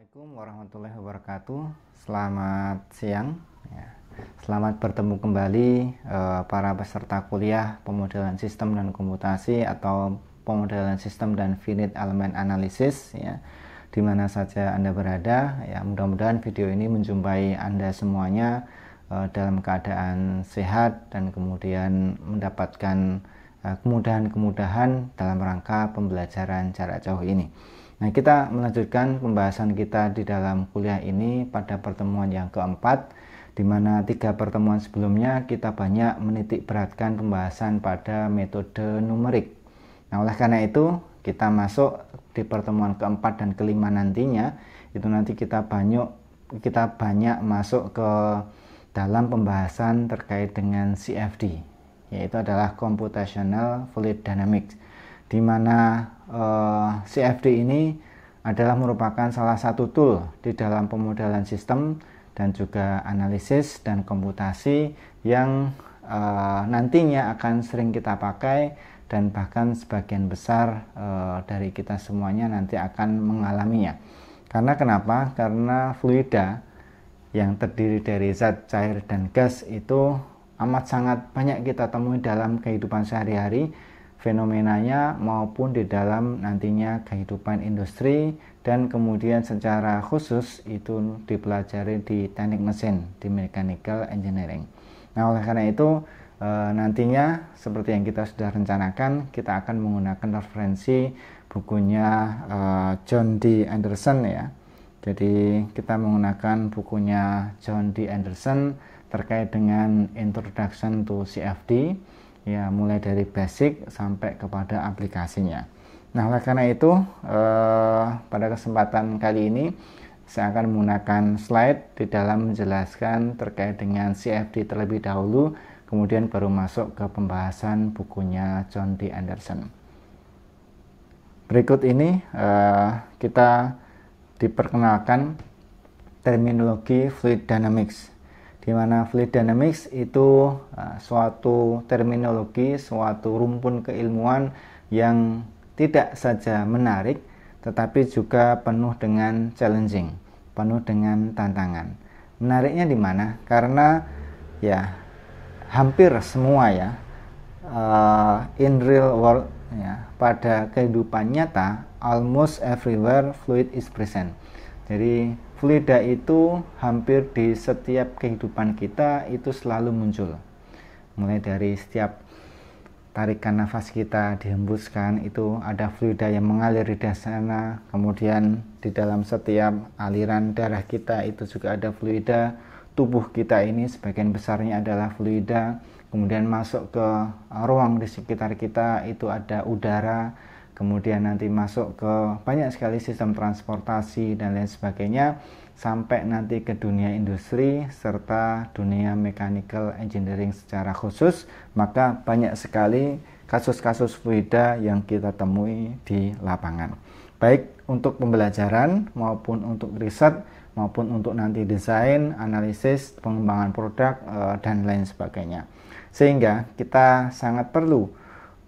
Assalamualaikum warahmatullahi wabarakatuh. Selamat siang. Ya. Selamat bertemu kembali eh, para peserta kuliah pemodelan sistem dan komputasi atau pemodelan sistem dan finite element analysis ya. Di mana saja Anda berada, ya mudah-mudahan video ini menjumpai Anda semuanya eh, dalam keadaan sehat dan kemudian mendapatkan eh, kemudahan-kemudahan dalam rangka pembelajaran jarak jauh ini. Nah, kita melanjutkan pembahasan kita di dalam kuliah ini pada pertemuan yang keempat, di mana tiga pertemuan sebelumnya kita banyak menitik beratkan pembahasan pada metode numerik. Nah, oleh karena itu, kita masuk di pertemuan keempat dan kelima nantinya, itu nanti kita banyak kita banyak masuk ke dalam pembahasan terkait dengan CFD, yaitu adalah computational fluid dynamics di mana eh, CFD ini adalah merupakan salah satu tool di dalam pemodelan sistem dan juga analisis dan komputasi yang eh, nantinya akan sering kita pakai dan bahkan sebagian besar eh, dari kita semuanya nanti akan mengalaminya. Karena kenapa? Karena fluida yang terdiri dari zat, cair, dan gas itu amat sangat banyak kita temui dalam kehidupan sehari-hari fenomenanya maupun di dalam nantinya kehidupan industri dan kemudian secara khusus itu dipelajari di teknik mesin di mechanical engineering. Nah, oleh karena itu e, nantinya seperti yang kita sudah rencanakan, kita akan menggunakan referensi bukunya e, John D. Anderson ya. Jadi kita menggunakan bukunya John D. Anderson terkait dengan Introduction to CFD ya mulai dari basic sampai kepada aplikasinya nah oleh karena itu eh, pada kesempatan kali ini saya akan menggunakan slide di dalam menjelaskan terkait dengan CFD terlebih dahulu kemudian baru masuk ke pembahasan bukunya John D. Anderson berikut ini eh, kita diperkenalkan terminologi fluid dynamics di mana fluid dynamics itu uh, suatu terminologi, suatu rumpun keilmuan yang tidak saja menarik tetapi juga penuh dengan challenging, penuh dengan tantangan. Menariknya di mana? Karena ya hampir semua ya uh, in real world ya pada kehidupan nyata almost everywhere fluid is present. Jadi Fluida itu hampir di setiap kehidupan kita itu selalu muncul. Mulai dari setiap tarikan nafas kita dihembuskan itu ada fluida yang mengalir di sana, kemudian di dalam setiap aliran darah kita itu juga ada fluida. Tubuh kita ini sebagian besarnya adalah fluida, kemudian masuk ke ruang di sekitar kita itu ada udara kemudian nanti masuk ke banyak sekali sistem transportasi dan lain sebagainya sampai nanti ke dunia industri serta dunia mechanical engineering secara khusus maka banyak sekali kasus-kasus fluida yang kita temui di lapangan baik untuk pembelajaran maupun untuk riset maupun untuk nanti desain, analisis, pengembangan produk eh, dan lain sebagainya sehingga kita sangat perlu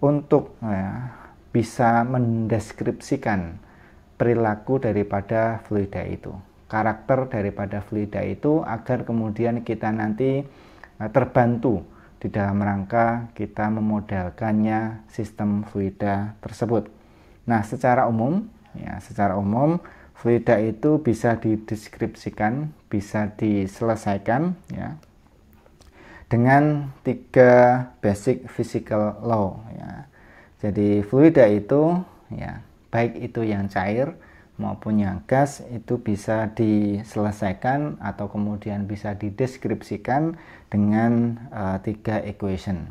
untuk ya, bisa mendeskripsikan perilaku daripada fluida itu, karakter daripada fluida itu agar kemudian kita nanti eh, terbantu di dalam rangka kita memodalkannya sistem fluida tersebut. Nah, secara umum, ya, secara umum fluida itu bisa dideskripsikan, bisa diselesaikan, ya, dengan tiga basic physical law, ya. Jadi fluida itu ya baik itu yang cair maupun yang gas itu bisa diselesaikan atau kemudian bisa dideskripsikan dengan uh, tiga equation.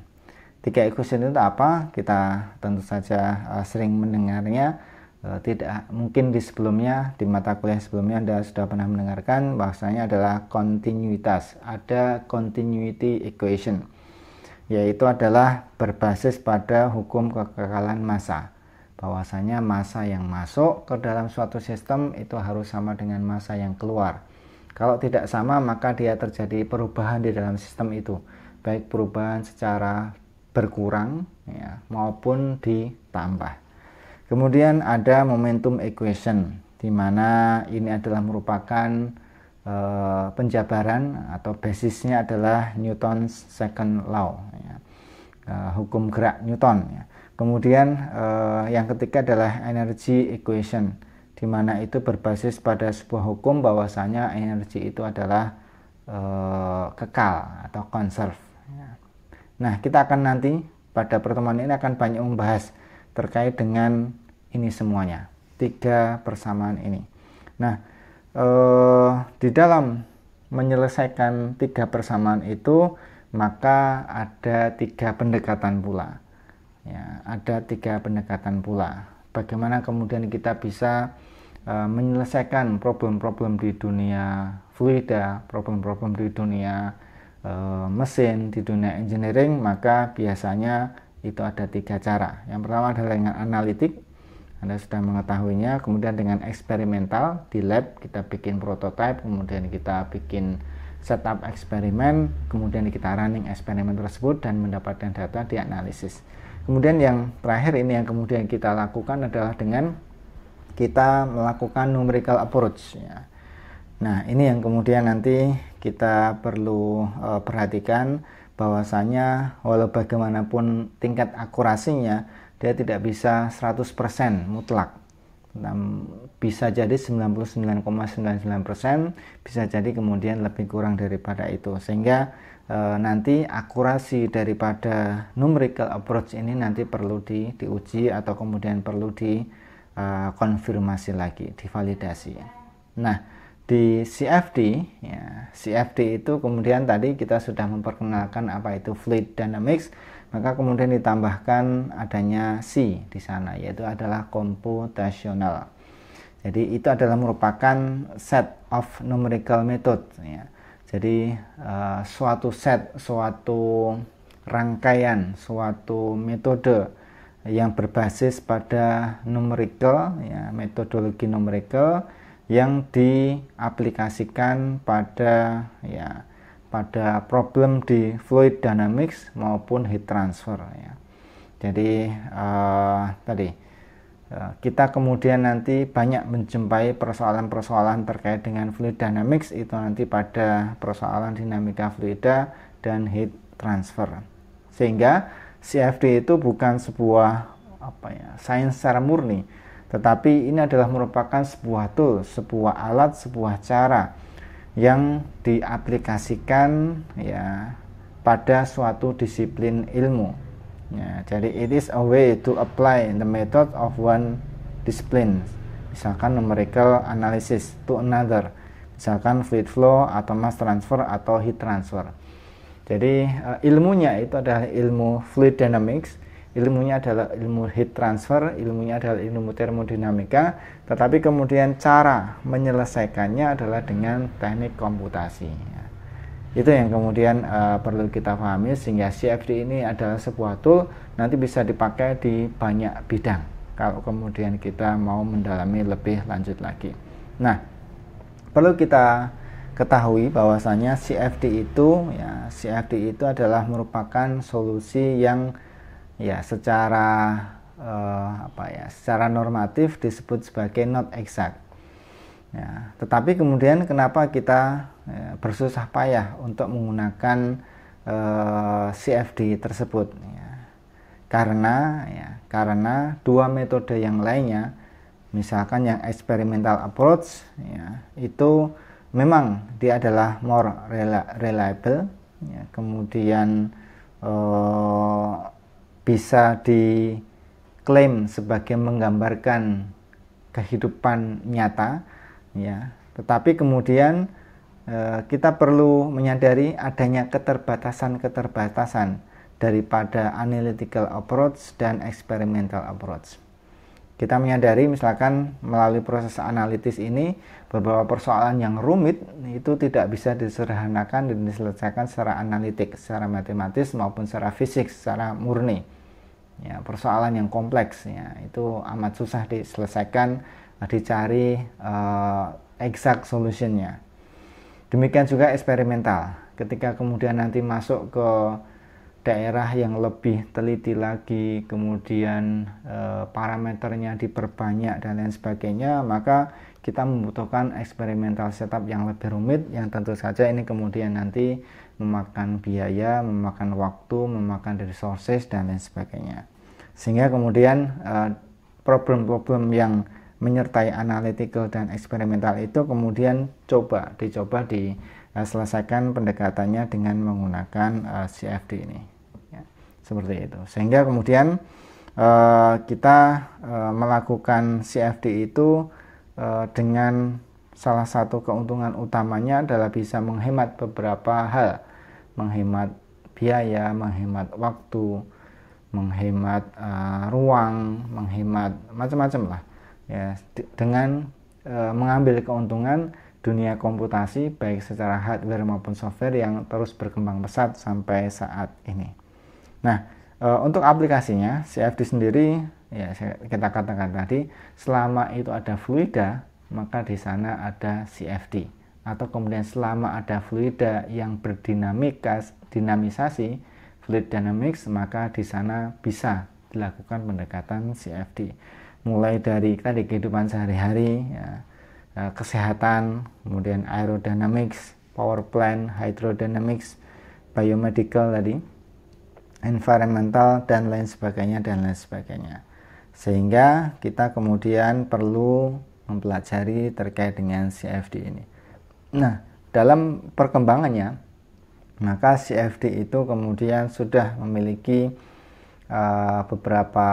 Tiga equation itu apa? Kita tentu saja uh, sering mendengarnya. Uh, tidak mungkin di sebelumnya di mata kuliah sebelumnya Anda sudah pernah mendengarkan bahasanya adalah kontinuitas. Ada continuity equation yaitu adalah berbasis pada hukum kekekalan massa. Bahwasanya massa yang masuk ke dalam suatu sistem itu harus sama dengan massa yang keluar. Kalau tidak sama, maka dia terjadi perubahan di dalam sistem itu, baik perubahan secara berkurang ya, maupun ditambah. Kemudian ada momentum equation, di mana ini adalah merupakan Eh, penjabaran atau basisnya adalah Newton's second law ya. uh, hukum gerak Newton ya. kemudian uh, yang ketiga adalah energy equation di mana itu berbasis pada sebuah hukum bahwasanya energi itu adalah uh, kekal atau conserve ya. nah kita akan nanti pada pertemuan ini akan banyak membahas terkait dengan ini semuanya tiga persamaan ini nah eh, di dalam menyelesaikan tiga persamaan itu maka ada tiga pendekatan pula ya ada tiga pendekatan pula bagaimana kemudian kita bisa e, menyelesaikan problem-problem di dunia fluida ya, problem-problem di dunia eh, mesin di dunia engineering maka biasanya itu ada tiga cara yang pertama adalah dengan analitik anda sudah mengetahuinya, kemudian dengan eksperimental di lab kita bikin prototype, kemudian kita bikin setup eksperimen, kemudian kita running eksperimen tersebut dan mendapatkan data di analisis. Kemudian yang terakhir ini yang kemudian kita lakukan adalah dengan kita melakukan numerical approach. Ya. Nah ini yang kemudian nanti kita perlu uh, perhatikan bahwasanya walau bagaimanapun tingkat akurasinya dia tidak bisa 100% mutlak bisa jadi 99,99% ,99%, bisa jadi kemudian lebih kurang daripada itu sehingga e, nanti akurasi daripada numerical approach ini nanti perlu di, diuji atau kemudian perlu dikonfirmasi eh, e, lagi divalidasi nah di CFD ya CFD itu kemudian tadi kita sudah memperkenalkan apa itu fluid dynamics maka kemudian ditambahkan adanya C di sana yaitu adalah komputasional. Jadi itu adalah merupakan set of numerical method ya. Jadi uh, suatu set, suatu rangkaian, suatu metode yang berbasis pada numerical ya, metodologi numerical yang diaplikasikan pada ya pada problem di fluid dynamics maupun heat transfer ya. Jadi uh, tadi uh, kita kemudian nanti banyak menjumpai persoalan-persoalan terkait dengan fluid dynamics itu nanti pada persoalan dinamika fluida dan heat transfer. Sehingga CFD itu bukan sebuah apa ya, sains secara murni, tetapi ini adalah merupakan sebuah tool, sebuah alat, sebuah cara yang diaplikasikan ya pada suatu disiplin ilmu. Ya, jadi it is a way to apply the method of one discipline. Misalkan numerical analysis to another. Misalkan fluid flow atau mass transfer atau heat transfer. Jadi eh, ilmunya itu adalah ilmu fluid dynamics ilmunya adalah ilmu heat transfer, ilmunya adalah ilmu termodinamika, tetapi kemudian cara menyelesaikannya adalah dengan teknik komputasi. Itu yang kemudian uh, perlu kita pahami sehingga CFD ini adalah sebuah tool nanti bisa dipakai di banyak bidang kalau kemudian kita mau mendalami lebih lanjut lagi. Nah, perlu kita ketahui bahwasanya CFD itu ya CFD itu adalah merupakan solusi yang ya secara eh, apa ya secara normatif disebut sebagai not exact ya tetapi kemudian kenapa kita ya, bersusah payah untuk menggunakan eh, CFD tersebut ya. karena ya karena dua metode yang lainnya misalkan yang experimental approach ya itu memang dia adalah more reliable ya. kemudian eh, bisa diklaim sebagai menggambarkan kehidupan nyata ya tetapi kemudian eh, kita perlu menyadari adanya keterbatasan-keterbatasan daripada analytical approach dan experimental approach kita menyadari misalkan melalui proses analitis ini beberapa persoalan yang rumit itu tidak bisa disederhanakan dan diselesaikan secara analitik, secara matematis maupun secara fisik secara murni. Ya, persoalan yang kompleks ya, itu amat susah diselesaikan, dicari uh, exact solutionnya. Demikian juga eksperimental. Ketika kemudian nanti masuk ke daerah yang lebih teliti lagi, kemudian e, parameternya diperbanyak dan lain sebagainya, maka kita membutuhkan eksperimental setup yang lebih rumit yang tentu saja ini kemudian nanti memakan biaya, memakan waktu, memakan resources dan lain sebagainya. Sehingga kemudian eh, problem-problem uh, yang menyertai analytical dan eksperimental itu kemudian coba dicoba diselesaikan eh, pendekatannya dengan menggunakan uh, CFD ini seperti itu sehingga kemudian uh, kita uh, melakukan CFD itu uh, dengan salah satu keuntungan utamanya adalah bisa menghemat beberapa hal menghemat biaya menghemat waktu menghemat uh, ruang menghemat macam-macam lah ya dengan uh, mengambil keuntungan dunia komputasi baik secara hardware maupun software yang terus berkembang pesat sampai saat ini. Nah, e, untuk aplikasinya CFD sendiri ya kita katakan tadi selama itu ada fluida maka di sana ada CFD atau kemudian selama ada fluida yang berdinamikas dinamisasi fluid dynamics maka di sana bisa dilakukan pendekatan CFD mulai dari tadi kehidupan sehari-hari ya, eh, kesehatan kemudian aerodynamics power plant hydrodynamics biomedical tadi environmental dan lain sebagainya dan lain sebagainya. Sehingga kita kemudian perlu mempelajari terkait dengan CFD ini. Nah, dalam perkembangannya maka CFD itu kemudian sudah memiliki uh, beberapa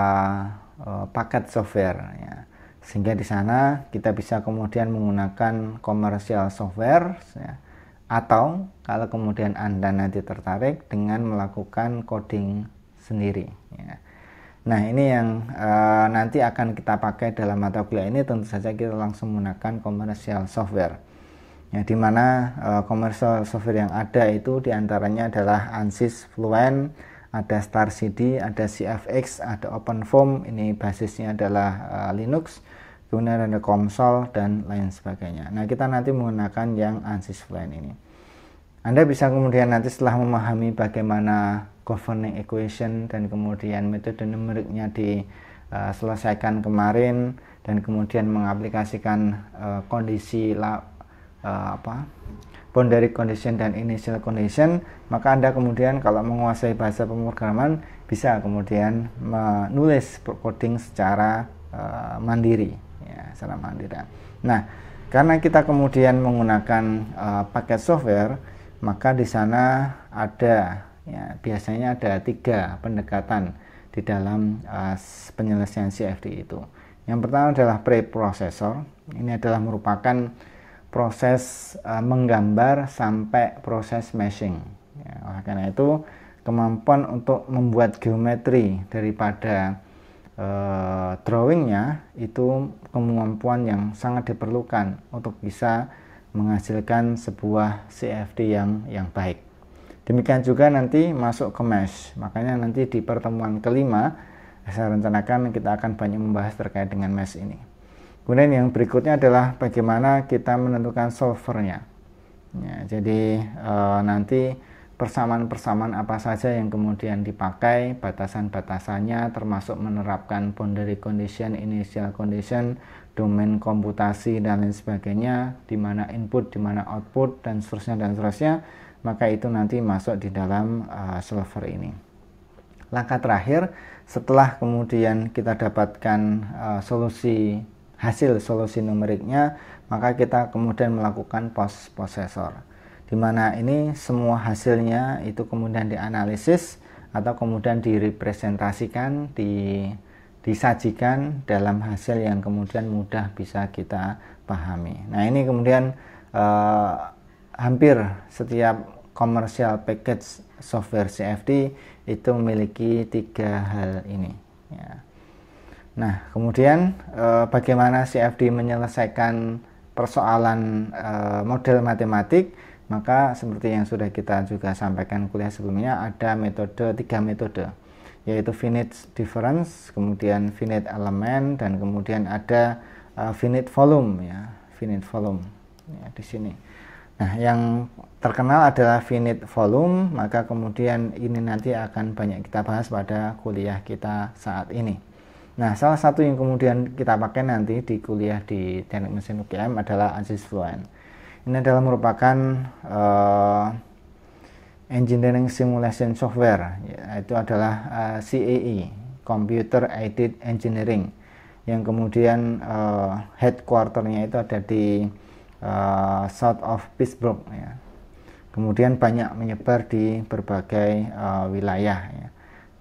uh, paket software ya. Sehingga di sana kita bisa kemudian menggunakan komersial software ya atau kalau kemudian Anda nanti tertarik dengan melakukan coding sendiri. Ya. Nah ini yang e, nanti akan kita pakai dalam mata kuliah ini tentu saja kita langsung menggunakan commercial software. Ya, di mana e, commercial software yang ada itu diantaranya adalah ANSYS Fluent, ada StarCD, ada CFX, ada OpenFOAM, ini basisnya adalah e, Linux, kemudian ada komsol dan lain sebagainya. Nah, kita nanti menggunakan yang ANSYS plan ini. Anda bisa kemudian nanti setelah memahami bagaimana governing equation dan kemudian metode numeriknya diselesaikan eh, kemarin dan kemudian mengaplikasikan uh, kondisi la, uh, apa boundary condition dan initial condition maka Anda kemudian kalau menguasai bahasa pemrograman bisa kemudian menulis coding secara uh, mandiri ya salam alhamdulillah Nah, karena kita kemudian menggunakan uh, paket software, maka di sana ada ya biasanya ada tiga pendekatan di dalam uh, penyelesaian CFD itu. Yang pertama adalah preprocessor. Ini adalah merupakan proses uh, menggambar sampai proses meshing. Ya, karena itu kemampuan untuk membuat geometri daripada uh, drawingnya itu kemampuan yang sangat diperlukan untuk bisa menghasilkan sebuah CFD yang yang baik. Demikian juga nanti masuk ke mesh. Makanya nanti di pertemuan kelima saya rencanakan kita akan banyak membahas terkait dengan mesh ini. Kemudian yang berikutnya adalah bagaimana kita menentukan solvernya. Ya, jadi e, nanti persamaan-persamaan apa saja yang kemudian dipakai, batasan-batasannya termasuk menerapkan boundary condition, initial condition, domain komputasi dan lain sebagainya, di mana input, di mana output dan seterusnya dan seterusnya, maka itu nanti masuk di dalam uh, solver ini. Langkah terakhir setelah kemudian kita dapatkan uh, solusi hasil solusi numeriknya, maka kita kemudian melakukan post processor di mana ini semua hasilnya itu kemudian dianalisis atau kemudian direpresentasikan di disajikan dalam hasil yang kemudian mudah bisa kita pahami. Nah ini kemudian eh, hampir setiap commercial package software CFD itu memiliki tiga hal ini. Ya. Nah kemudian eh, bagaimana CFD menyelesaikan persoalan eh, model matematik? Maka seperti yang sudah kita juga sampaikan kuliah sebelumnya ada metode tiga metode yaitu finite difference, kemudian finite element dan kemudian ada uh, finite volume ya, finite volume ya, di sini. Nah, yang terkenal adalah finite volume, maka kemudian ini nanti akan banyak kita bahas pada kuliah kita saat ini. Nah, salah satu yang kemudian kita pakai nanti di kuliah di Teknik Mesin UGM adalah Aziz Fluent. Ini adalah merupakan uh, Engineering Simulation Software, yaitu adalah uh, eh, CAE, Computer Aided Engineering, yang kemudian uh, headquarternya itu ada di uh, South of Pittsburgh. Ya. Kemudian banyak menyebar di berbagai uh, wilayah, ya.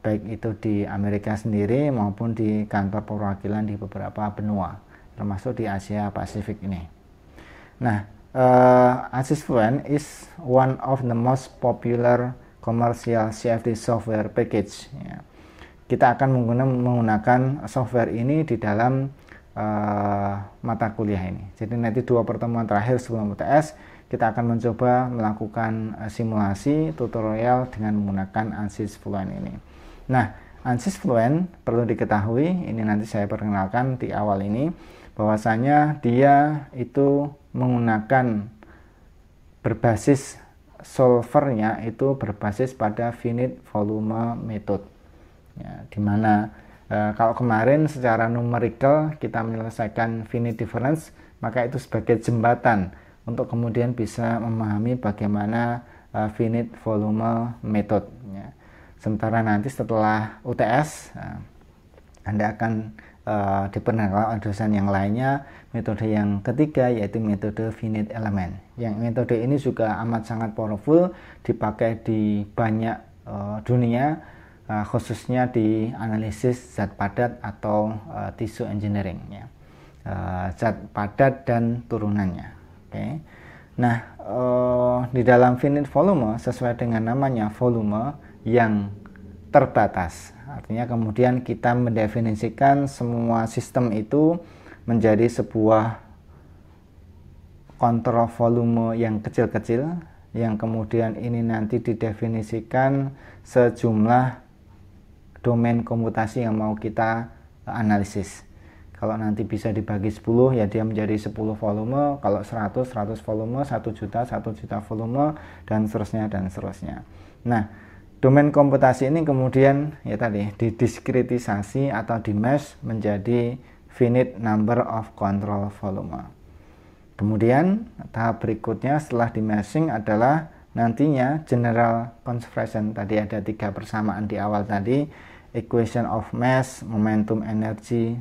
baik itu di Amerika sendiri maupun di kantor perwakilan di beberapa benua, termasuk di Asia Pasifik ini. Nah, uh, Assistant is one of the most popular commercial CFD software package. Ya. Kita akan menggunakan, menggunakan software ini di dalam uh, mata kuliah ini. Jadi nanti dua pertemuan terakhir sebelum UTS kita akan mencoba melakukan uh, simulasi tutorial dengan menggunakan ANSYS Fluent ini. Nah, ANSYS Fluent perlu diketahui, ini nanti saya perkenalkan di awal ini, bahwasanya dia itu menggunakan berbasis solvernya itu berbasis pada finite volume method ya, dimana e, eh, kalau kemarin secara numerical kita menyelesaikan finite difference maka itu sebagai jembatan untuk kemudian bisa memahami bagaimana e, finite volume method ya. sementara nanti setelah UTS eh, Anda akan uh, eh, diperkenalkan dosen yang lainnya metode yang ketiga yaitu metode finite element yang metode ini juga amat sangat powerful dipakai di banyak uh, dunia uh, khususnya di analisis zat padat atau uh, tissue engineering ya uh, zat padat dan turunannya oke okay. nah uh, di dalam finite volume sesuai dengan namanya volume yang terbatas Artinya kemudian kita mendefinisikan semua sistem itu menjadi sebuah kontrol volume yang kecil-kecil yang kemudian ini nanti didefinisikan sejumlah domain komputasi yang mau kita analisis. Kalau nanti bisa dibagi 10 ya dia menjadi 10 volume, kalau 100 100 volume, 1 juta 1 juta volume dan seterusnya dan seterusnya. Nah, Domain komputasi ini kemudian ya tadi didiskretisasi atau di mesh menjadi finite number of control volume. Kemudian tahap berikutnya setelah di meshing adalah nantinya general conservation tadi ada tiga persamaan di awal tadi equation of mass, momentum, energy,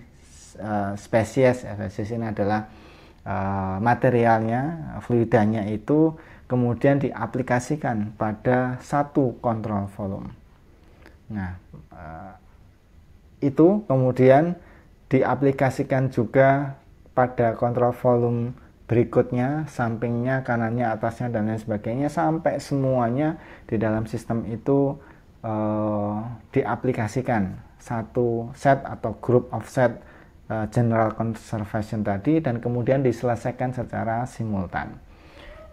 uh, eh, spesies. Spesies ini adalah uh, materialnya, fluidanya itu kemudian diaplikasikan pada satu kontrol volume. Nah, eh, itu kemudian diaplikasikan juga pada kontrol volume berikutnya, sampingnya, kanannya, atasnya, dan lain sebagainya, sampai semuanya di dalam sistem itu eh, diaplikasikan satu set atau group of set eh, general conservation tadi, dan kemudian diselesaikan secara simultan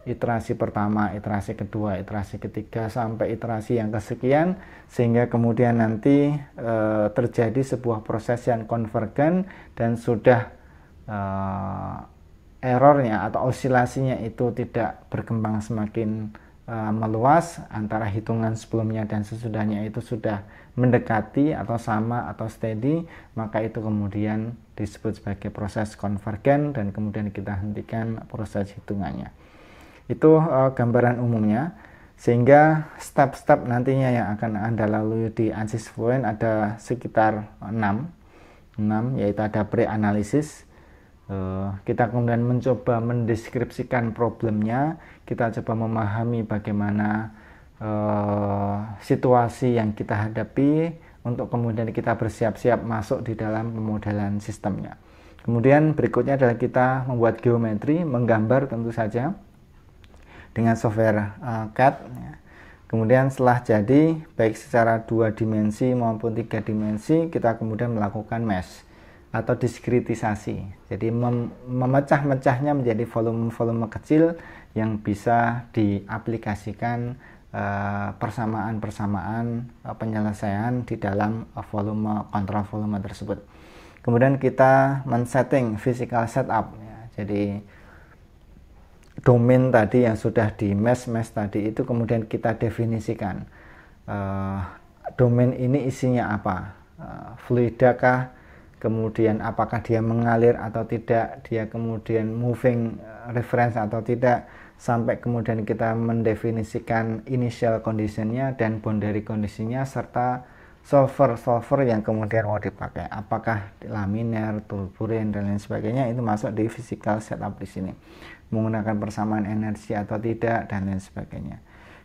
iterasi pertama, iterasi kedua, iterasi ketiga sampai iterasi yang kesekian sehingga kemudian nanti e, terjadi sebuah proses yang konvergen dan sudah e, errornya atau osilasinya itu tidak berkembang semakin e, meluas antara hitungan sebelumnya dan sesudahnya itu sudah mendekati atau sama atau steady maka itu kemudian disebut sebagai proses konvergen dan kemudian kita hentikan proses hitungannya. Itu uh, gambaran umumnya. Sehingga step-step nantinya yang akan Anda lalui di ANSYS Fluent ada sekitar 6. 6 yaitu ada pre-analisis. Eh, kita kemudian mencoba mendeskripsikan problemnya, kita coba memahami bagaimana eh, situasi yang kita hadapi untuk kemudian kita bersiap-siap masuk di dalam pemodelan sistemnya. Kemudian berikutnya adalah kita membuat geometri, menggambar tentu saja dengan software uh, eh, CAD. Ya. Kemudian setelah jadi baik secara dua dimensi maupun tiga dimensi kita kemudian melakukan mesh atau diskritisasi. Jadi mem memecah-mecahnya menjadi volume-volume kecil yang bisa diaplikasikan eh, persamaan-persamaan uh, penyelesaian di dalam uh, volume kontrol volume tersebut. Kemudian kita men-setting physical setup. Ya. Jadi domain tadi yang sudah di mesh-mesh tadi itu kemudian kita definisikan uh, domain ini isinya apa uh, eh, kah kemudian apakah dia mengalir atau tidak dia kemudian moving eh, reference atau tidak sampai kemudian kita mendefinisikan initial conditionnya dan boundary conditionnya serta solver solver yang kemudian mau dipakai apakah laminar, turbulent dan lain sebagainya itu masuk di physical setup di sini menggunakan persamaan energi atau tidak dan lain sebagainya.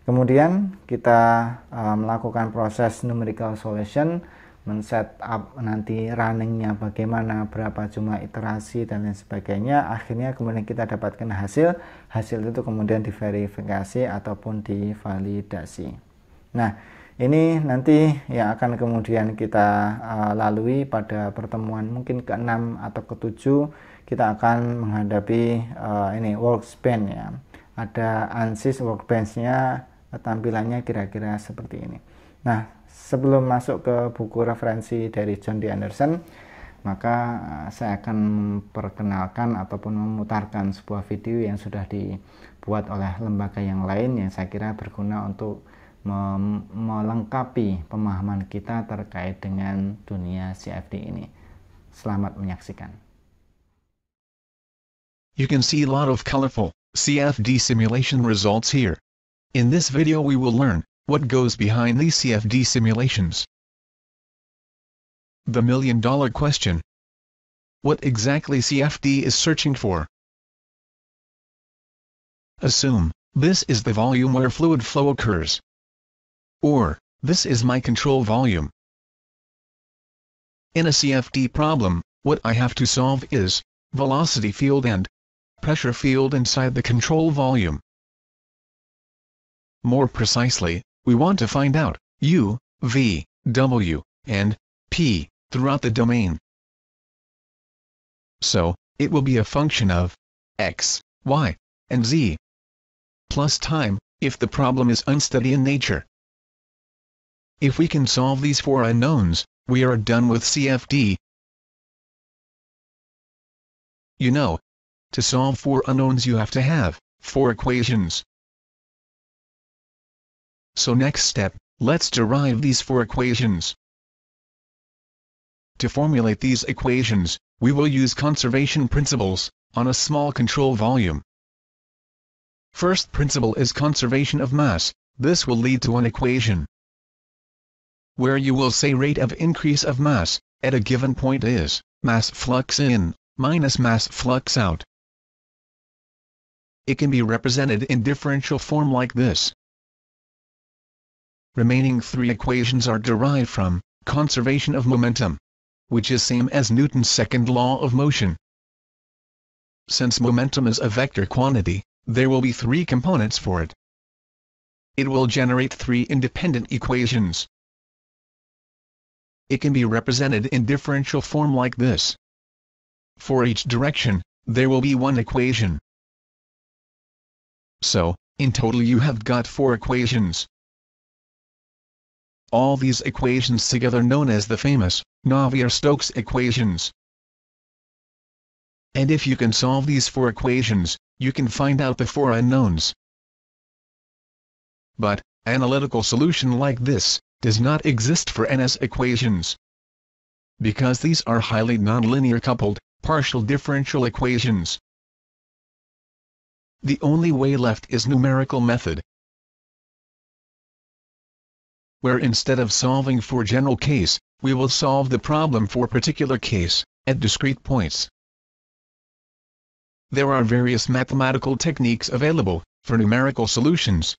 Kemudian kita uh, melakukan proses numerical solution, men-set up nanti runningnya bagaimana, berapa jumlah iterasi dan lain sebagainya. Akhirnya kemudian kita dapatkan hasil, hasil itu kemudian diverifikasi ataupun divalidasi. Nah, ini nanti yang akan kemudian kita uh, lalui pada pertemuan mungkin ke-6 atau ke-7 kita akan menghadapi uh, ini workbench ya ada ANSYS workbenchnya tampilannya kira-kira seperti ini nah sebelum masuk ke buku referensi dari John D. Anderson maka eh, saya akan memperkenalkan ataupun memutarkan sebuah video yang sudah dibuat oleh lembaga yang lain yang saya kira berguna untuk melengkapi pemahaman kita terkait dengan dunia CFD ini. Selamat menyaksikan. You can see a lot of colorful CFD simulation results here. In this video we will learn what goes behind these CFD simulations. The million dollar question. What exactly CFD is searching for? Assume, this is the volume where fluid flow occurs. Or, this is my control volume. In a CFD problem, what I have to solve is, velocity field and pressure field inside the control volume. More precisely, we want to find out U, V, W, and P throughout the domain. So, it will be a function of x, y, and z plus time, if the problem is unsteady in nature. If we can solve these four unknowns, we are done with CFD. You know, to solve for unknowns you have to have four equations. So next step, let's derive these four equations. To formulate these equations, we will use conservation principles on a small control volume. First principle is conservation of mass, this will lead to an equation where you will say rate of increase of mass at a given point is mass flux in minus mass flux out it can be represented in differential form like this. Remaining three equations are derived from conservation of momentum, which is same as Newton's second law of motion. Since momentum is a vector quantity, there will be three components for it. It will generate three independent equations. It can be represented in differential form like this. For each direction, there will be one equation. So, in total you have got four equations. All these equations together known as the famous Navier-Stokes equations. And if you can solve these four equations, you can find out the four unknowns. But, analytical solution like this, does not exist for NS equations. Because these are highly nonlinear coupled, partial differential equations the only way left is numerical method, where instead of solving for general case, we will solve the problem for particular case, at discrete points. There are various mathematical techniques available, for numerical solutions.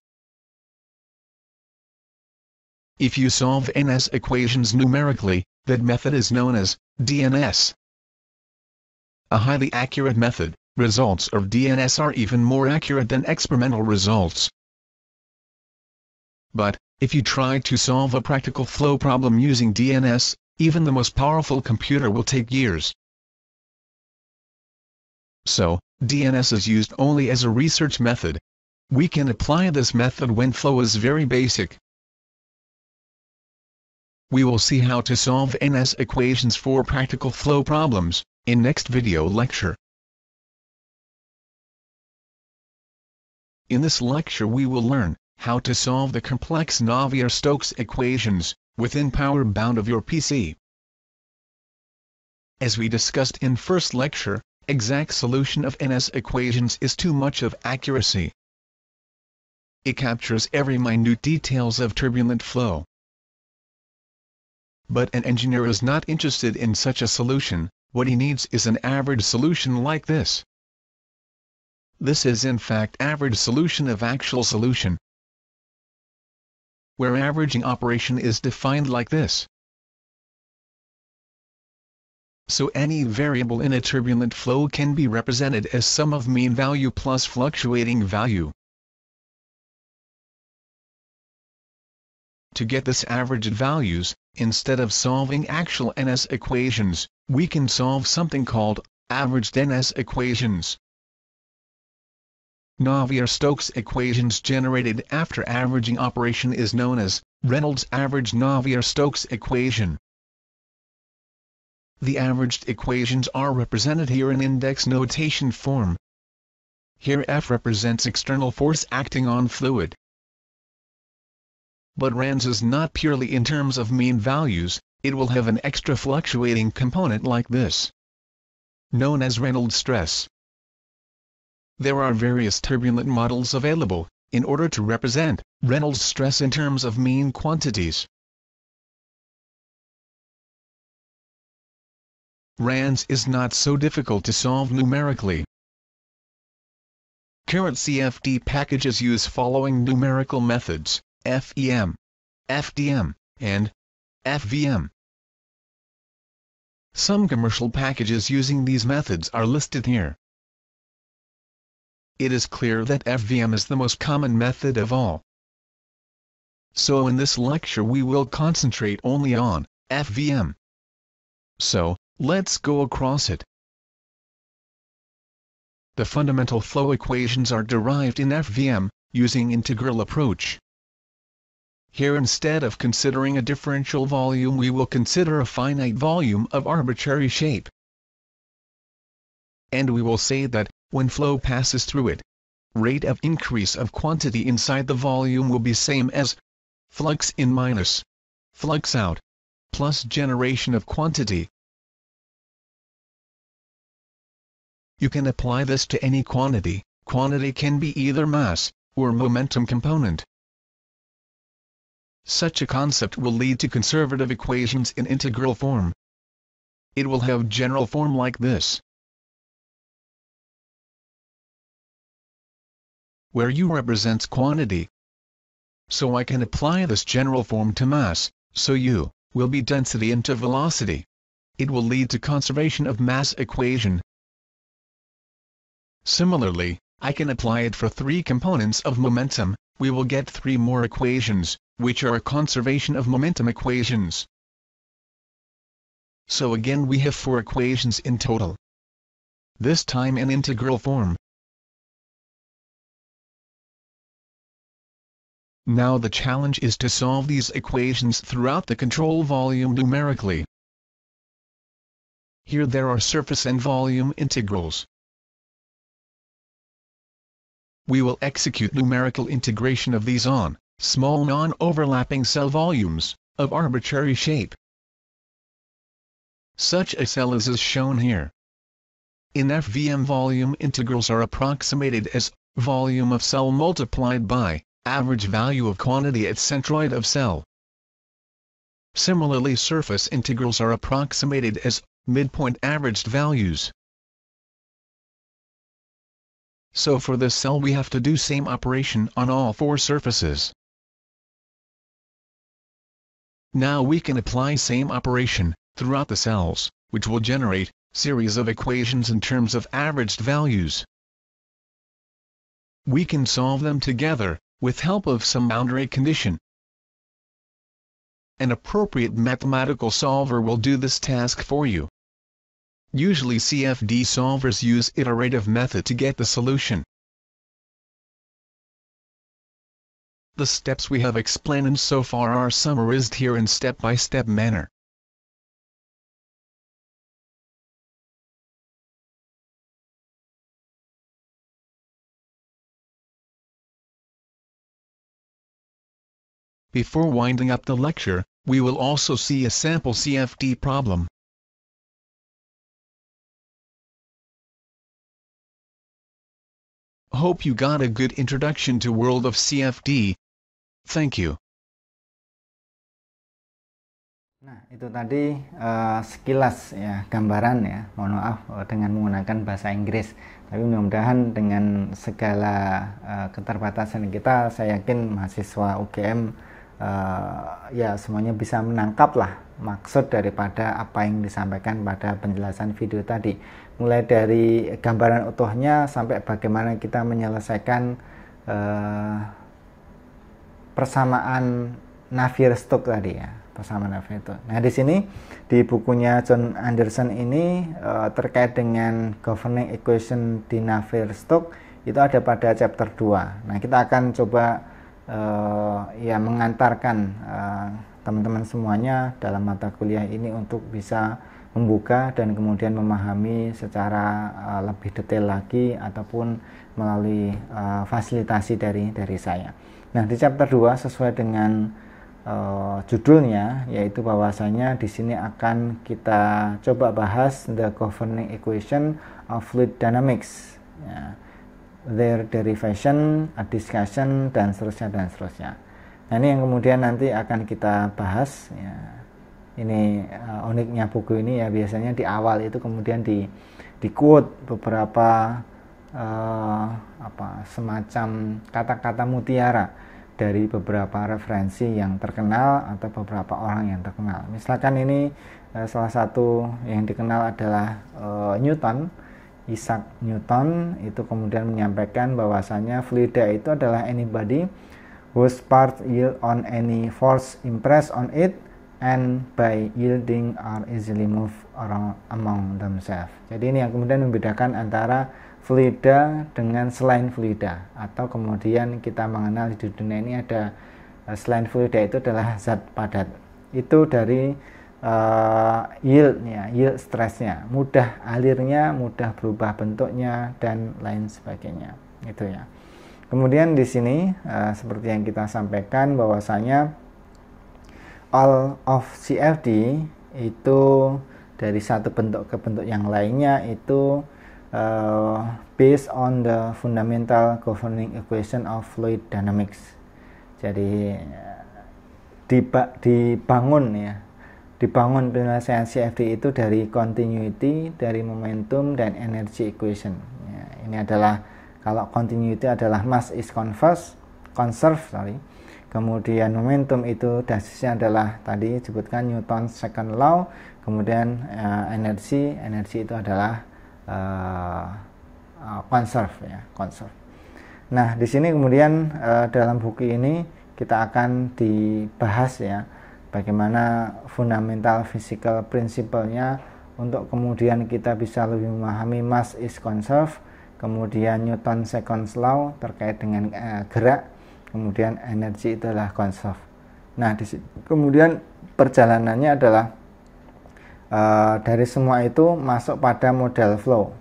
If you solve NS equations numerically, that method is known as DNS. A highly accurate method, results of DNS are even more accurate than experimental results. But, if you try to solve a practical flow problem using DNS, even the most powerful computer will take years. So, DNS is used only as a research method. We can apply this method when flow is very basic. We will see how to solve NS equations for practical flow problems, in next video lecture. In this lecture we will learn how to solve the complex Navier-Stokes equations within power bound of your PC. As we discussed in first lecture, exact solution of NS equations is too much of accuracy. It captures every minute details of turbulent flow. But an engineer is not interested in such a solution, what he needs is an average solution like this this is in fact average solution of actual solution, where averaging operation is defined like this. So any variable in a turbulent flow can be represented as sum of mean value plus fluctuating value. To get this averaged values, instead of solving actual NS equations, we can solve something called averaged NS equations. Navier-Stokes equations generated after averaging operation is known as Reynolds average Navier-Stokes equation. The averaged equations are represented here in index notation form. Here F represents external force acting on fluid. But RANS is not purely in terms of mean values, it will have an extra fluctuating component like this, known as Reynolds stress there are various turbulent models available, in order to represent Reynolds stress in terms of mean quantities. RANS is not so difficult to solve numerically. Current CFD packages use following numerical methods, FEM, FDM, and FVM. Some commercial packages using these methods are listed here it is clear that FVM is the most common method of all. So in this lecture we will concentrate only on FVM. So, let's go across it. The fundamental flow equations are derived in FVM, using integral approach. Here instead of considering a differential volume we will consider a finite volume of arbitrary shape. And we will say that when flow passes through it. Rate of increase of quantity inside the volume will be same as flux in minus flux out plus generation of quantity. You can apply this to any quantity. Quantity can be either mass or momentum component. Such a concept will lead to conservative equations in integral form. It will have general form like this. where U represents quantity. So I can apply this general form to mass, so U will be density into velocity. It will lead to conservation of mass equation. Similarly, I can apply it for three components of momentum, we will get three more equations, which are conservation of momentum equations. So again we have four equations in total. This time in integral form, Now the challenge is to solve these equations throughout the control volume numerically. Here there are surface and volume integrals. We will execute numerical integration of these on small non-overlapping cell volumes of arbitrary shape. Such a cell as is shown here. In FVM volume integrals are approximated as volume of cell multiplied by average value of quantity at centroid of cell. Similarly surface integrals are approximated as midpoint averaged values. So for this cell we have to do same operation on all four surfaces. Now we can apply same operation throughout the cells, which will generate series of equations in terms of averaged values. We can solve them together with help of some boundary condition. An appropriate mathematical solver will do this task for you. Usually CFD solvers use iterative method to get the solution. The steps we have explained so far are summarized here in step-by-step -step manner. Before winding up the lecture, we will also see a sample CFD problem. Hope you got a good introduction to world of CFD. Thank you. Nah, itu tadi uh, sekilas ya gambaran ya. Mohon maaf eh, dengan menggunakan bahasa Inggris. Tapi mudah-mudahan dengan segala uh, keterbatasan kita, saya yakin mahasiswa UGM uh, ya semuanya bisa menangkap lah maksud daripada apa yang disampaikan pada penjelasan video tadi mulai dari gambaran utuhnya sampai bagaimana kita menyelesaikan uh, persamaan Navier stok tadi ya persamaan Navier itu. Nah di sini di bukunya John Anderson ini uh, terkait dengan governing equation di Navier Stokes itu ada pada chapter 2. Nah kita akan coba uh, mengantarkan eh, teman-teman uh, semuanya dalam mata kuliah ini untuk bisa membuka dan kemudian memahami secara uh, lebih detail lagi ataupun melalui uh, fasilitasi dari dari saya. Nah, di chapter 2 sesuai dengan uh, judulnya yaitu bahwasanya di sini akan kita coba bahas the governing equation of fluid dynamics. Ya. Their derivation, a discussion dan seterusnya dan seterusnya. Nah ini yang kemudian nanti akan kita bahas. Ya. Ini uh, uniknya buku ini ya biasanya di awal itu kemudian di di quote beberapa uh, apa semacam kata-kata mutiara dari beberapa referensi yang terkenal atau beberapa orang yang terkenal. Misalkan ini uh, salah satu yang dikenal adalah uh, Newton. Isaac Newton itu kemudian menyampaikan bahwasannya fluida itu adalah anybody whose part yield on any force impressed on it and by yielding are easily moved among themselves. Jadi ini yang kemudian membedakan antara fluida dengan selain fluida atau kemudian kita mengenal di dunia ini ada eh, selain fluida itu adalah zat padat. Itu dari uh, yieldnya, yield stressnya, mudah alirnya, mudah berubah bentuknya dan lain sebagainya. Itu ya. Kemudian di sini uh, seperti yang kita sampaikan bahwasanya all of CFD itu dari satu bentuk ke bentuk yang lainnya itu uh, based on the fundamental governing equation of fluid dynamics. Jadi eh, dibangun ya dibangun penyelesaian CFD itu dari continuity, dari momentum dan energy equation. Ya, ini adalah kalau continuity adalah mass is converse, conserve, sorry. Kemudian momentum itu dasarnya adalah tadi disebutkan Newton second law. Kemudian uh, energi, energi itu adalah uh, uh, conserve ya, conserve. Nah, di sini kemudian uh, dalam buku ini kita akan dibahas ya bagaimana fundamental physical principle-nya untuk kemudian kita bisa lebih memahami mass is conserve kemudian Newton seconds law terkait dengan uh, gerak, kemudian energi itulah conserve. Nah, di, kemudian perjalanannya adalah uh, dari semua itu masuk pada model flow.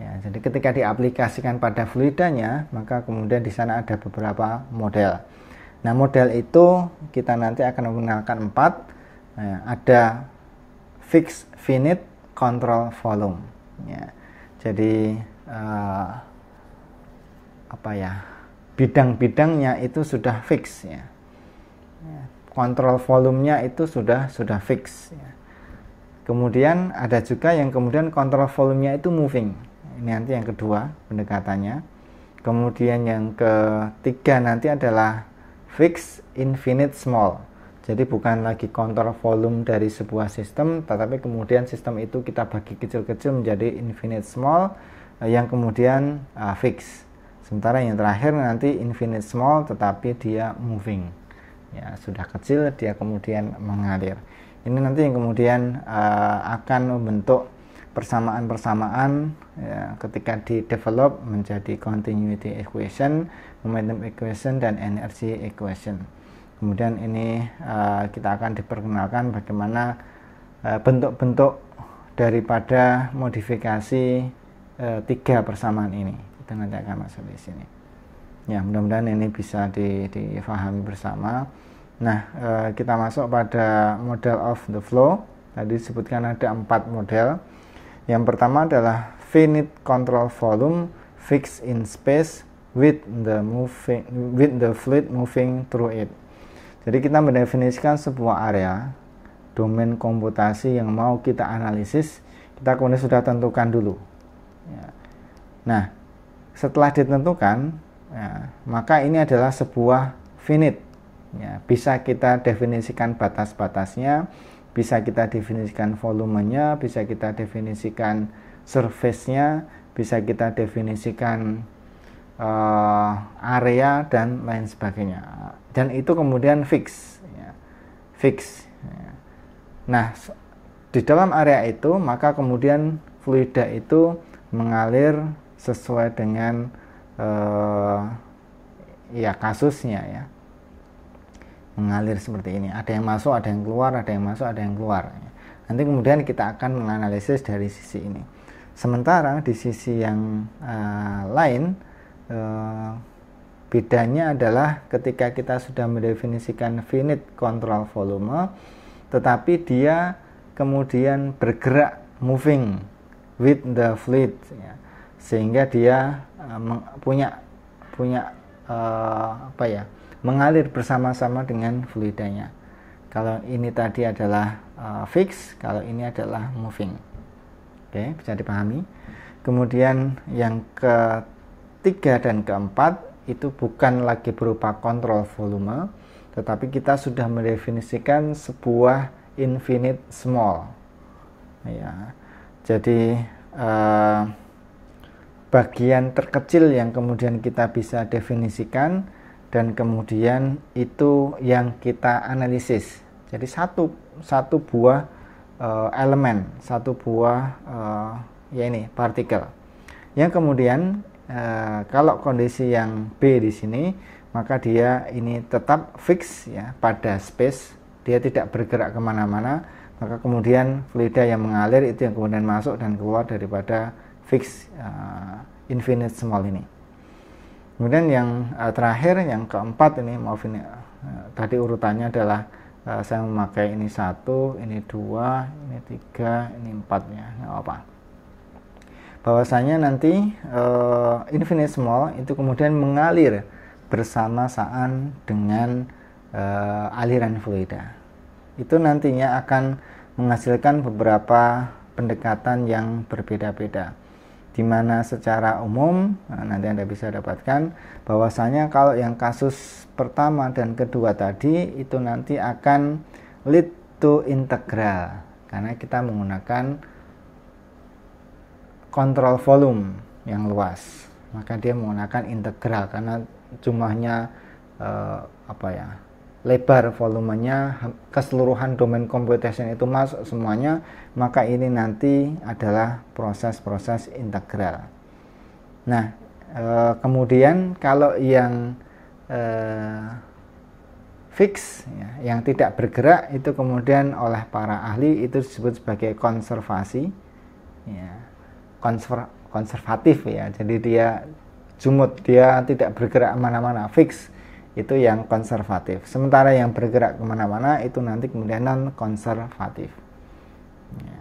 Ya, jadi ketika diaplikasikan pada fluidanya, maka kemudian di sana ada beberapa model. Nah, model itu kita nanti akan menggunakan empat. Nah, ada fixed finite control volume. Ya. Jadi uh, apa ya bidang-bidangnya itu sudah fix ya. ya kontrol volumenya itu sudah sudah fix ya. kemudian ada juga yang kemudian kontrol volumenya itu moving ini nanti yang kedua pendekatannya kemudian yang ketiga nanti adalah fix infinite small jadi bukan lagi kontrol volume dari sebuah sistem tetapi kemudian sistem itu kita bagi kecil-kecil menjadi infinite small Eh, yang kemudian uh, fix. Sementara yang terakhir nanti infinite small tetapi dia moving. Ya, sudah kecil dia kemudian mengalir. Ini nanti yang kemudian uh, akan membentuk persamaan-persamaan ya, ketika di develop menjadi continuity equation, momentum equation dan energy equation. Kemudian ini uh, kita akan diperkenalkan bagaimana bentuk-bentuk uh, bentuk -bentuk daripada modifikasi e, tiga persamaan ini kita nanti akan masuk di sini ya mudah-mudahan ini bisa di, difahami bersama nah e, kita masuk pada model of the flow tadi disebutkan ada empat model yang pertama adalah finite control volume fixed in space with the moving with the fluid moving through it jadi kita mendefinisikan sebuah area domain komputasi yang mau kita analisis kita kemudian sudah tentukan dulu Ya. Nah, setelah ditentukan, ya, maka ini adalah sebuah finite. Ya, bisa kita definisikan batas-batasnya, bisa kita definisikan volumenya, bisa kita definisikan surface-nya, bisa kita definisikan uh, area dan lain sebagainya. Dan itu kemudian fix, ya. fix. Ya. Nah, di dalam area itu maka kemudian fluida itu mengalir sesuai dengan uh, ya kasusnya ya mengalir seperti ini ada yang masuk ada yang keluar ada yang masuk ada yang keluar nanti kemudian kita akan menganalisis dari sisi ini sementara di sisi yang uh, lain uh, bedanya adalah ketika kita sudah mendefinisikan finite control volume tetapi dia kemudian bergerak moving with the fleet ya. sehingga dia uh, punya punya uh, apa ya mengalir bersama-sama dengan fluidanya kalau ini tadi adalah uh, fix kalau ini adalah moving oke okay, bisa dipahami kemudian yang ketiga dan keempat itu bukan lagi berupa kontrol volume tetapi kita sudah mendefinisikan sebuah infinite small ya jadi eh, bagian terkecil yang kemudian kita bisa definisikan dan kemudian itu yang kita analisis. Jadi satu satu buah eh, elemen, satu buah eh, ya ini partikel. Yang kemudian kalau kondisi yang B di sini maka dia ini tetap fix ya pada space, dia tidak bergerak kemana-mana maka kemudian fluida yang mengalir itu yang kemudian masuk dan keluar daripada fix uh, eh, infinite small ini. Kemudian yang uh, terakhir yang keempat ini maaf ini uh, tadi urutannya adalah uh, saya memakai ini satu, ini dua, ini tiga, ini empatnya nggak apa. Bahwasanya nanti uh, infinite small itu kemudian mengalir bersama saat dengan uh, aliran fluida itu nantinya akan menghasilkan beberapa pendekatan yang berbeda-beda di mana secara umum nah, nanti Anda bisa dapatkan bahwasanya kalau yang kasus pertama dan kedua tadi itu nanti akan lead to integral karena kita menggunakan kontrol volume yang luas maka dia menggunakan integral karena jumlahnya eh, apa ya lebar volumenya keseluruhan domain computation itu masuk semuanya maka ini nanti adalah proses-proses integral nah eh, kemudian kalau yang eh, fix ya, yang tidak bergerak itu kemudian oleh para ahli itu disebut sebagai konservasi ya, konser, konservatif ya jadi dia jumut dia tidak bergerak mana-mana fix itu yang konservatif. Sementara yang bergerak kemana-mana itu nanti kemudian non konservatif. Ya.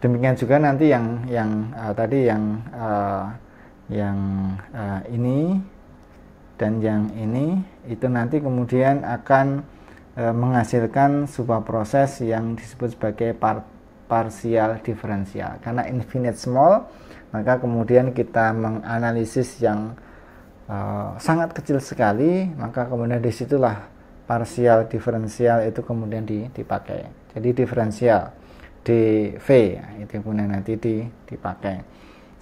Demikian juga nanti yang yang uh, tadi yang uh, yang uh, ini dan yang ini itu nanti kemudian akan uh, menghasilkan sebuah proses yang disebut sebagai par parsial diferensial. Karena infinite small, maka kemudian kita menganalisis yang Eh, sangat kecil sekali maka kemudian disitulah parsial diferensial itu kemudian dipakai jadi diferensial dv itu kemudian nanti dipakai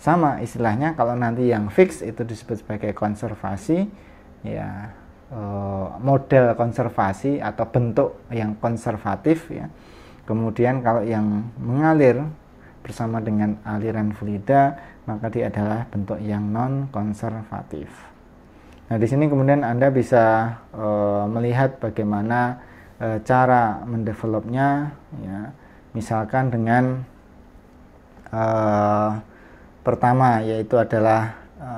sama istilahnya kalau nanti yang fix itu disebut sebagai konservasi ya eh, model konservasi atau bentuk yang konservatif ya kemudian kalau yang mengalir bersama dengan aliran fluida maka dia adalah bentuk yang non konservatif Nah, di sini kemudian Anda bisa e, melihat bagaimana e, cara mendevelopnya ya. Misalkan dengan e, pertama yaitu adalah e,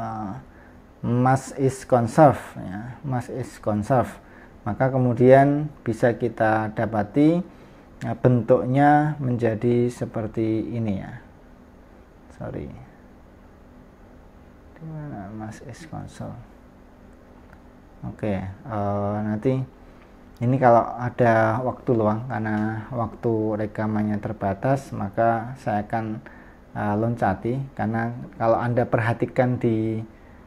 mass is conserved ya. Mass is conserved. Maka kemudian bisa kita dapati ya, bentuknya menjadi seperti ini ya. Sorry. Di mana mass is conserved? oke uh, nanti ini kalau ada waktu luang karena waktu rekamannya terbatas maka saya akan uh, loncati karena kalau anda perhatikan di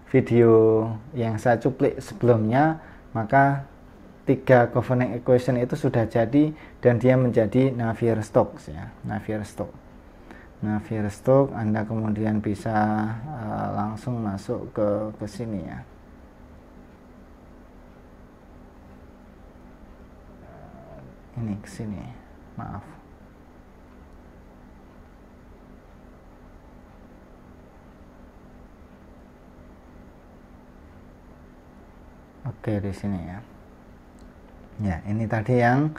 video yang saya cuplik sebelumnya maka tiga governing equation itu sudah jadi dan dia menjadi Navier-Stokes ya Navier-Stokes Navier-Stokes Anda kemudian bisa uh, langsung masuk ke ke sini ya ini ke sini maaf oke di sini ya ya ini tadi yang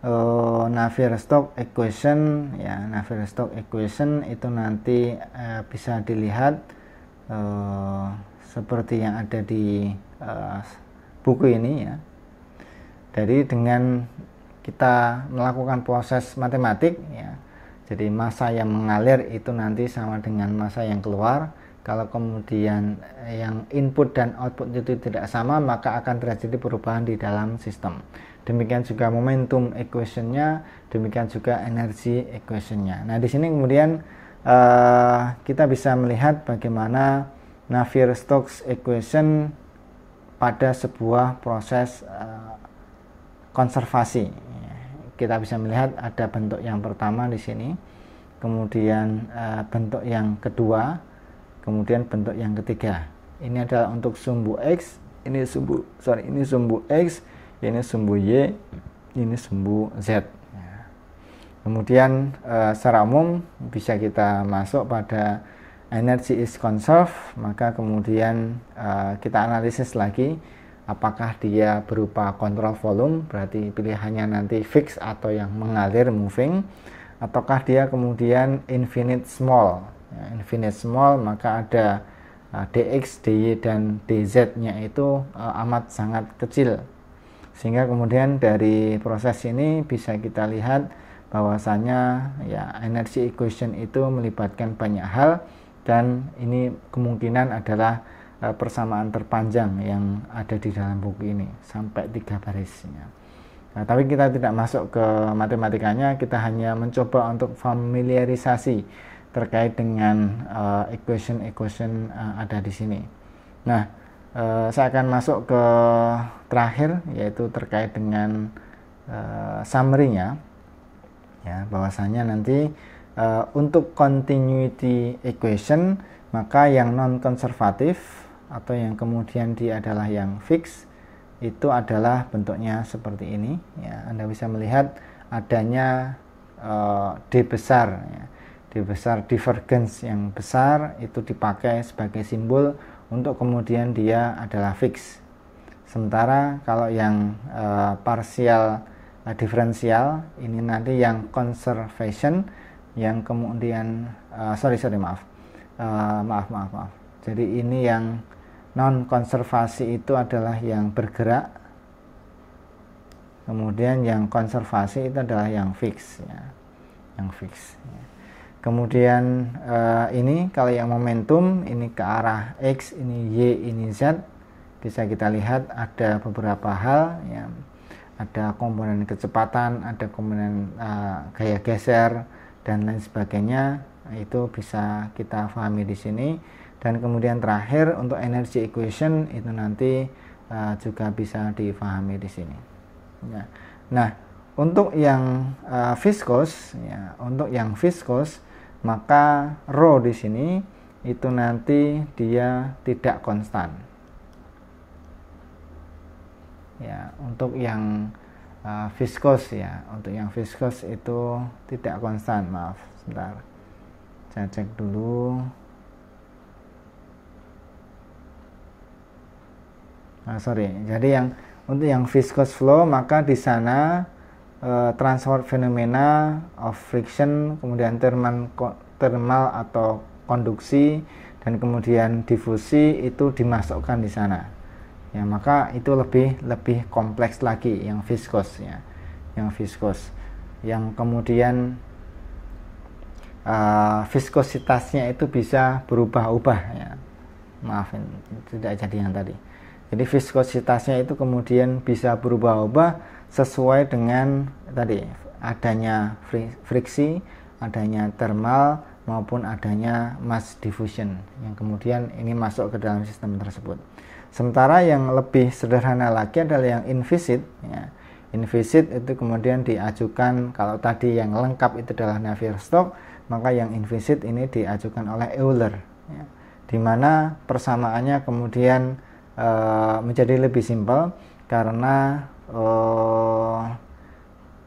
uh, navier stok equation ya navier stok equation itu nanti uh, bisa dilihat uh, seperti yang ada di uh, buku ini ya. Jadi dengan kita melakukan proses matematik ya jadi masa yang mengalir itu nanti sama dengan masa yang keluar kalau kemudian eh, yang input dan output itu tidak sama maka akan terjadi perubahan di dalam sistem demikian juga momentum equationnya demikian juga energi equationnya nah di sini kemudian uh, kita bisa melihat bagaimana Navier-Stokes equation pada sebuah proses uh, konservasi kita bisa melihat ada bentuk yang pertama di sini, kemudian e, bentuk yang kedua, kemudian bentuk yang ketiga. Ini adalah untuk sumbu x, ini sumbu sorry ini sumbu x, ini sumbu y, ini sumbu z. Ya. Kemudian e, secara umum bisa kita masuk pada energi is conserved, maka kemudian e, kita analisis lagi apakah dia berupa kontrol volume berarti pilihannya nanti fix atau yang mengalir moving ataukah dia kemudian infinite small ya, infinite small maka ada uh, dx, dy dan dz nya itu uh, amat sangat kecil sehingga kemudian dari proses ini bisa kita lihat bahwasanya ya energy equation itu melibatkan banyak hal dan ini kemungkinan adalah Eh, persamaan terpanjang yang ada di dalam buku ini sampai tiga barisnya. Nah, tapi kita tidak masuk ke matematikanya, kita hanya mencoba untuk familiarisasi terkait dengan equation-equation uh, equation, equation, uh, ada di sini. Nah, uh, saya akan masuk ke terakhir yaitu terkait dengan uh, summary-nya ya, bahwasanya nanti uh, untuk continuity equation maka yang non konservatif atau yang kemudian dia adalah yang fix itu adalah bentuknya seperti ini ya Anda bisa melihat adanya uh, D besar ya. D besar divergence yang besar itu dipakai sebagai simbol untuk kemudian dia adalah fix sementara kalau yang uh, parsial uh, diferensial ini nanti yang conservation yang kemudian uh, sorry sorry maaf uh, maaf maaf maaf jadi ini yang non konservasi itu adalah yang bergerak kemudian yang konservasi itu adalah yang fix ya yang fix ya. kemudian eh, ini kalau yang momentum ini ke arah x ini y ini z bisa kita lihat ada beberapa hal ya ada komponen kecepatan ada komponen eh, gaya geser dan lain sebagainya itu bisa kita pahami di sini dan kemudian terakhir untuk energy equation itu nanti uh, juga bisa difahami di sini ya. nah untuk yang uh, eh, viskos, ya untuk yang viskos maka rho di sini itu nanti dia tidak konstan ya untuk yang uh, eh, viskos ya untuk yang viskos itu tidak konstan maaf sebentar saya cek dulu Nah, sorry. Jadi yang untuk yang viscous flow maka di sana uh, eh, transport fenomena of friction, kemudian thermal thermal atau konduksi dan kemudian difusi itu dimasukkan di sana. Ya, maka itu lebih lebih kompleks lagi yang viscous ya. Yang viscous yang kemudian uh, viskositasnya itu bisa berubah-ubah ya. Maafin tidak jadi yang tadi. Jadi viskositasnya itu kemudian bisa berubah-ubah sesuai dengan tadi adanya friksi, adanya thermal maupun adanya mass diffusion yang kemudian ini masuk ke dalam sistem tersebut. Sementara yang lebih sederhana lagi adalah yang inviscid. Ya. Inviscid itu kemudian diajukan kalau tadi yang lengkap itu adalah Navier-Stokes, maka yang inviscid ini diajukan oleh Euler. Ya. Di mana persamaannya kemudian uh, menjadi lebih simpel karena uh,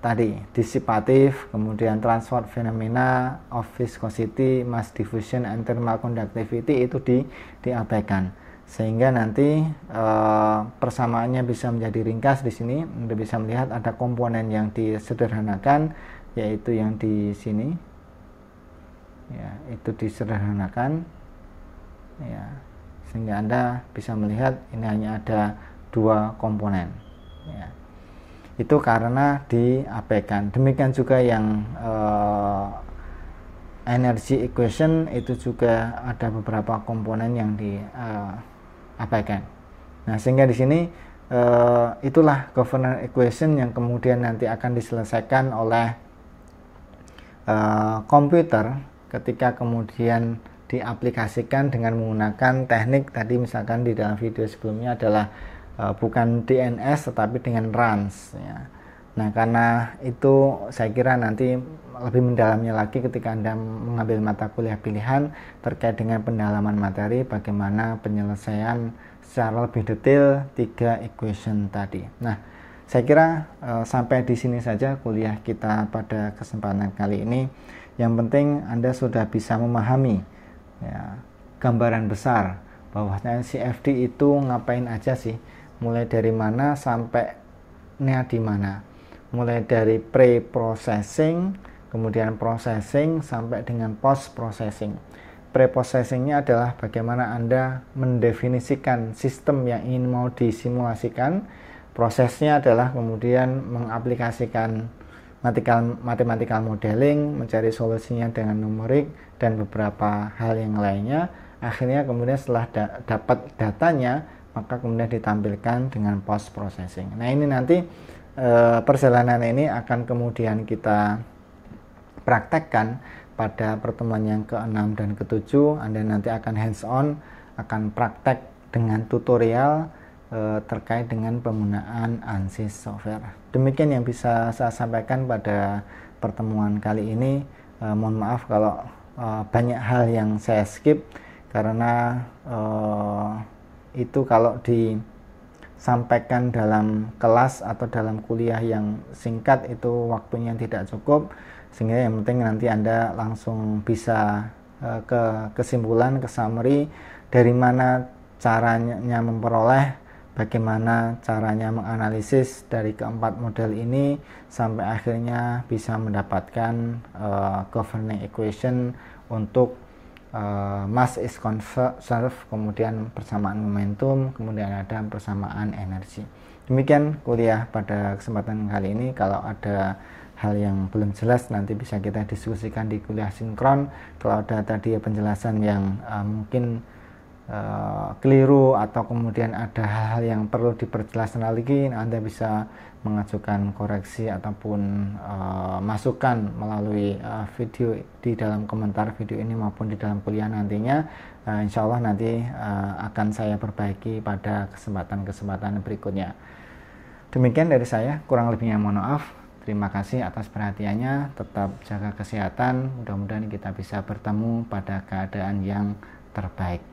tadi disipatif, kemudian transport fenomena of viscosity, mass diffusion, and thermal conductivity itu di diabaikan sehingga nanti uh, persamaannya bisa menjadi ringkas di sini Anda bisa melihat ada komponen yang disederhanakan yaitu yang di sini ya itu disederhanakan ya sehingga Anda bisa melihat ini hanya ada dua komponen ya. itu karena diabaikan demikian juga yang uh, energy equation itu juga ada beberapa komponen yang diabaikan eh, nah sehingga di sini uh, itulah governor equation yang kemudian nanti akan diselesaikan oleh komputer ketika kemudian diaplikasikan dengan menggunakan teknik tadi misalkan di dalam video sebelumnya adalah uh, bukan DNS tetapi dengan RANS ya. Nah karena itu saya kira nanti lebih mendalamnya lagi ketika Anda mengambil mata kuliah pilihan terkait dengan pendalaman materi bagaimana penyelesaian secara lebih detail tiga equation tadi. Nah, saya kira uh, sampai di sini saja kuliah kita pada kesempatan kali ini. Yang penting Anda sudah bisa memahami ya, gambaran besar bahwasanya CFD itu ngapain aja sih mulai dari mana sampai nya di mana mulai dari pre processing kemudian processing sampai dengan post processing pre processingnya adalah bagaimana anda mendefinisikan sistem yang ingin mau disimulasikan prosesnya adalah kemudian mengaplikasikan mathematical, modeling mencari solusinya dengan numerik dan beberapa hal yang lainnya akhirnya kemudian setelah da dapat datanya maka kemudian ditampilkan dengan post processing nah ini nanti e, perjalanan ini akan kemudian kita praktekkan pada pertemuan yang ke-6 dan ke-7 Anda nanti akan hands on akan praktek dengan tutorial e, terkait dengan penggunaan ANSYS software demikian yang bisa saya sampaikan pada pertemuan kali ini e, mohon maaf kalau Eh, banyak hal yang saya skip karena eh, itu kalau disampaikan dalam kelas atau dalam kuliah yang singkat itu waktunya tidak cukup sehingga yang penting nanti Anda langsung bisa eh, ke kesimpulan, ke summary dari mana caranya memperoleh bagaimana caranya menganalisis dari keempat model ini sampai akhirnya bisa mendapatkan uh, governing equation untuk uh, mass is conserved, kemudian persamaan momentum, kemudian ada persamaan energi. Demikian kuliah pada kesempatan kali ini. Kalau ada hal yang belum jelas nanti bisa kita diskusikan di kuliah sinkron. Kalau ada tadi penjelasan yang uh, mungkin Eh, keliru atau kemudian ada hal-hal yang perlu diperjelas lagi, Anda bisa mengajukan koreksi ataupun uh, masukan melalui uh, video di dalam komentar video ini maupun di dalam kuliah nantinya. Uh, insya Allah nanti uh, akan saya perbaiki pada kesempatan-kesempatan berikutnya. Demikian dari saya, kurang lebihnya mohon maaf. Terima kasih atas perhatiannya, tetap jaga kesehatan. Mudah-mudahan kita bisa bertemu pada keadaan yang terbaik.